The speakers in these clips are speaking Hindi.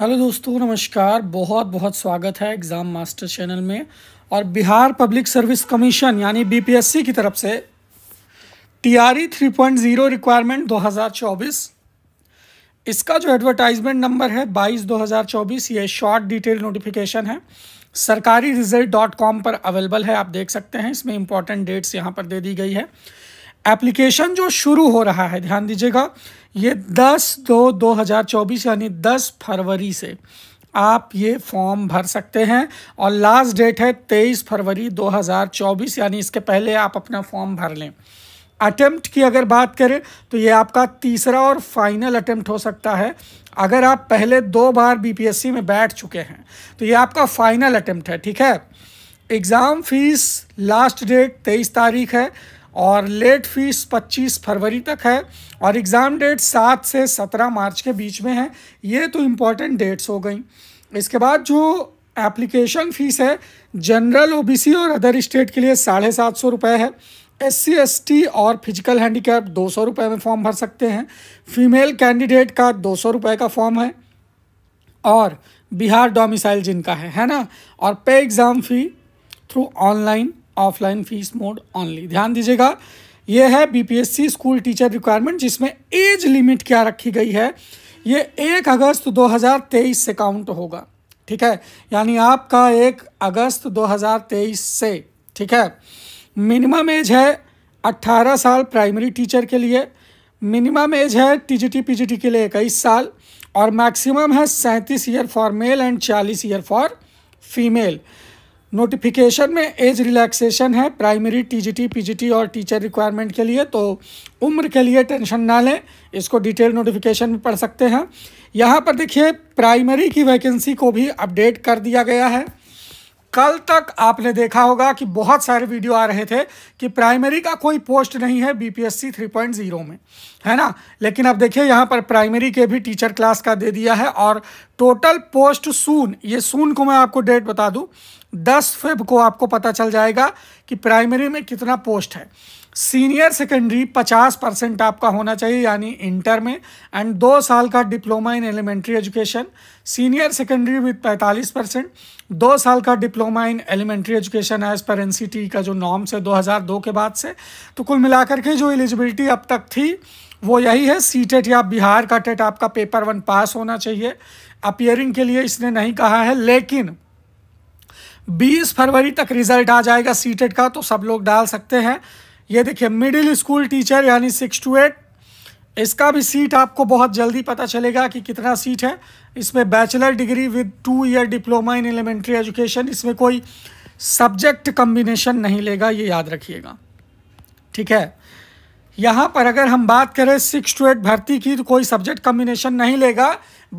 हेलो दोस्तों नमस्कार बहुत बहुत स्वागत है एग्ज़ाम मास्टर चैनल में और बिहार पब्लिक सर्विस कमीशन यानी बीपीएससी की तरफ से टीआरई 3.0 रिक्वायरमेंट 2024 इसका जो एडवर्टाइजमेंट नंबर है 22 2024 ये शॉर्ट डिटेल नोटिफिकेशन है सरकारी रिजल्ट डॉट कॉम पर अवेलेबल है आप देख सकते हैं इसमें इंपॉर्टेंट डेट्स यहाँ पर दे दी गई है एप्लीकेशन जो शुरू हो रहा है ध्यान दीजिएगा ये 10 दो 2024 यानी 10 फरवरी से आप ये फॉर्म भर सकते हैं और लास्ट डेट है 23 फरवरी 2024 यानी इसके पहले आप अपना फॉर्म भर लें अटेम्प्ट की अगर बात करें तो ये आपका तीसरा और फाइनल अटेम्प्ट हो सकता है अगर आप पहले दो बार बीपीएससी में बैठ चुके हैं तो ये आपका फाइनल अटेम्प्ट है ठीक है एग्ज़ाम फीस लास्ट डेट तेईस तारीख है और लेट फीस 25 फरवरी तक है और एग्ज़ाम डेट 7 से 17 मार्च के बीच में है ये तो इम्पॉर्टेंट डेट्स हो गई इसके बाद जो एप्लीकेशन फ़ीस है जनरल ओबीसी और अदर स्टेट के लिए साढ़े सात सौ रुपये है एस सी एस टी और फिजिकल हैंडीकैप दो सौ रुपये में फॉर्म भर सकते हैं फीमेल कैंडिडेट का दो सौ रुपये का फॉर्म है और बिहार डोमिसाइल जिनका है है ना और pay exam fee through online offline fees mode only ध्यान दीजिएगा ये है बीपीएससी स्कूल टीचर रिक्वायरमेंट जिसमें एज लिमिट क्या रखी गई है ये एक अगस्त 2023 से काउंट होगा ठीक है यानी आपका एक अगस्त 2023 से ठीक है मिनिमम एज है 18 साल प्राइमरी टीचर के लिए मिनिमम एज है टीजीटी पीजीटी के लिए इक्कीस साल और मैक्सिमम है सैंतीस ईयर फॉर मेल एंड चालीस ईयर फॉर फीमेल नोटिफिकेशन में एज रिलैक्सेशन है प्राइमरी टीजीटी पीजीटी और टीचर रिक्वायरमेंट के लिए तो उम्र के लिए टेंशन ना लें इसको डिटेल नोटिफिकेशन में पढ़ सकते हैं यहाँ पर देखिए प्राइमरी की वैकेंसी को भी अपडेट कर दिया गया है कल तक आपने देखा होगा कि बहुत सारे वीडियो आ रहे थे कि प्राइमरी का कोई पोस्ट नहीं है बीपीएससी 3.0 में है ना लेकिन अब देखिए यहाँ पर प्राइमरी के भी टीचर क्लास का दे दिया है और टोटल पोस्ट सून ये सून को मैं आपको डेट बता दूँ 10 फेब को आपको पता चल जाएगा कि प्राइमरी में कितना पोस्ट है सीनियर सेकेंडरी 50 परसेंट आपका होना चाहिए यानी इंटर में एंड दो साल का diploma in elementary education senior secondary with 45 percent दो साल का diploma in elementary education as per N का जो नॉर्म्स है 2002 के बाद से तो कुल मिलाकर के जो एलिजिबिलिटी अब तक थी वो यही है सी टेट या बिहार का टेट आपका पेपर वन पास होना चाहिए अपियरिंग के लिए इसने नहीं कहा है लेकिन 20 फरवरी तक रिजल्ट आ जाएगा सीटेट का तो सब लोग डाल सकते हैं ये देखिए मिडिल स्कूल टीचर यानी सिक्स टू एट इसका भी सीट आपको बहुत जल्दी पता चलेगा कि कितना सीट है इसमें bachelor degree with two year diploma in elementary education इसमें कोई सब्जेक्ट कम्बिनेशन नहीं लेगा ये याद रखिएगा ठीक है यहाँ पर अगर हम बात करें सिक्स टू एट भर्ती की तो कोई सब्जेक्ट कम्बिनेशन नहीं लेगा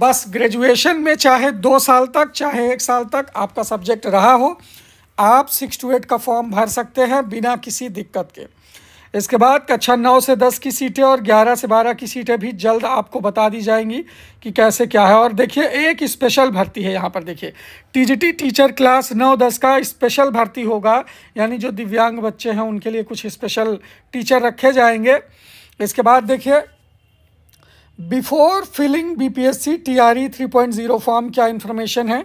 बस ग्रेजुएशन में चाहे दो साल तक चाहे एक साल तक आपका सब्जेक्ट रहा हो आप सिक्स टू एट का फॉर्म भर सकते हैं बिना किसी दिक्कत के इसके बाद कक्षा नौ से दस की सीटें और ग्यारह से बारह की सीटें भी जल्द आपको बता दी जाएंगी कि कैसे क्या है और देखिए एक स्पेशल भर्ती है यहाँ पर देखिए टीजीटी टीचर क्लास नौ दस का स्पेशल भर्ती होगा यानी जो दिव्यांग बच्चे हैं उनके लिए कुछ स्पेशल टीचर रखे जाएंगे इसके बाद देखिए before filling B P 3.0 form क्या इन्फॉर्मेशन है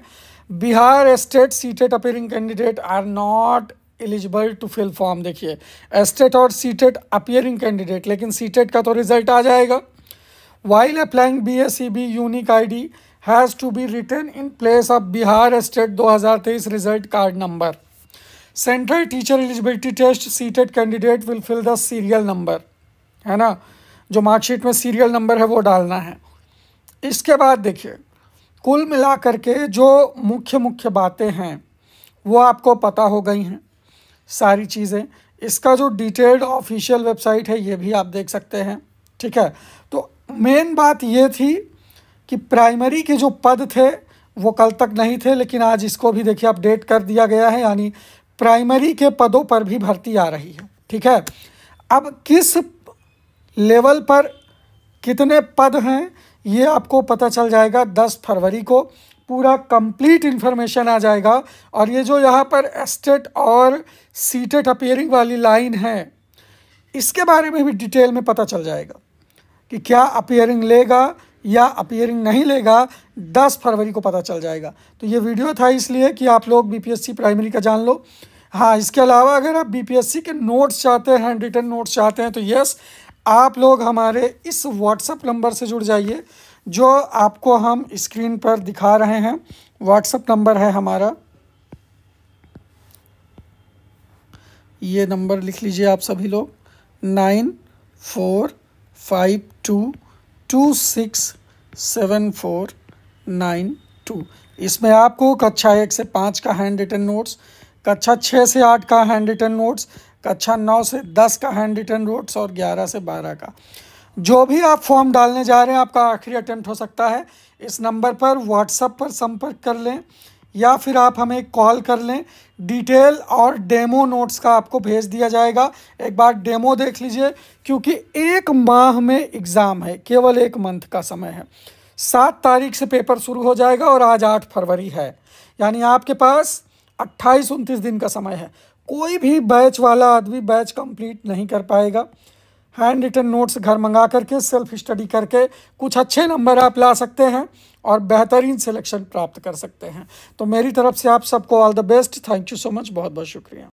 Bihar state CTET appearing candidate are not eligible to fill form देखिए एस्टेट और सीटेड अपियरिंग कैंडिडेट लेकिन सीटेड का तो रिजल्ट आ जाएगा while applying B S C B unique I D has to be written in place of Bihar state दो हज़ार तेईस result card number central teacher eligibility test CTET candidate will fill the serial number है ना जो मार्कशीट में सीरियल नंबर है वो डालना है इसके बाद देखिए कुल मिला करके जो मुख्य मुख्य बातें हैं वो आपको पता हो गई हैं सारी चीज़ें इसका जो डिटेल्ड ऑफिशियल वेबसाइट है ये भी आप देख सकते हैं ठीक है तो मेन बात ये थी कि प्राइमरी के जो पद थे वो कल तक नहीं थे लेकिन आज इसको भी देखिए अपडेट कर दिया गया है यानी प्राइमरी के पदों पर भी भर्ती आ रही है ठीक है अब किस लेवल पर कितने पद हैं ये आपको पता चल जाएगा दस फरवरी को पूरा कंप्लीट इन्फॉर्मेशन आ जाएगा और ये जो यहाँ पर एस्टेट और सीटेट अपेयरिंग वाली लाइन है इसके बारे में भी डिटेल में पता चल जाएगा कि क्या अपेयरिंग लेगा या अपेयरिंग नहीं लेगा 10 फरवरी को पता चल जाएगा तो ये वीडियो था इसलिए कि आप लोग बीपीएससी प्राइमरी का जान लो हाँ इसके अलावा अगर आप बीपीएससी के नोट्स चाहते हैं हैंड नोट्स चाहते हैं तो यस आप लोग हमारे इस व्हाट्सएप नंबर से जुड़ जाइए जो आपको हम स्क्रीन पर दिखा रहे हैं व्हाट्सअप नंबर है हमारा ये नंबर लिख लीजिए आप सभी लोग nine four five two two six seven four nine two इसमें आपको कक्षा एक से पाँच का हैंड रिटन नोट्स कक्षा छः से आठ का हैंड रिटन नोट्स कक्षा नौ से दस का हैंड रिटन नोट्स और ग्यारह से बारह का जो भी आप फॉर्म डालने जा रहे हैं आपका आखिरी अटैम्प्ट हो सकता है इस नंबर पर व्हाट्सएप पर संपर्क कर लें या फिर आप हमें कॉल कर लें डिटेल और डेमो नोट्स का आपको भेज दिया जाएगा एक बार डेमो देख लीजिए क्योंकि एक माह में एग्ज़ाम है केवल एक मंथ का समय है सात तारीख से पेपर शुरू हो जाएगा और आज आठ फरवरी है यानी आपके पास अट्ठाईस उनतीस दिन का समय है कोई भी बैच वाला आदमी बैच कंप्लीट नहीं कर पाएगा हैंड रिटन नोट्स घर मंगा करके सेल्फ स्टडी करके कुछ अच्छे नंबर आप ला सकते हैं और बेहतरीन सिलेक्शन प्राप्त कर सकते हैं तो मेरी तरफ से आप सबको all the best thank you so much बहुत बहुत शुक्रिया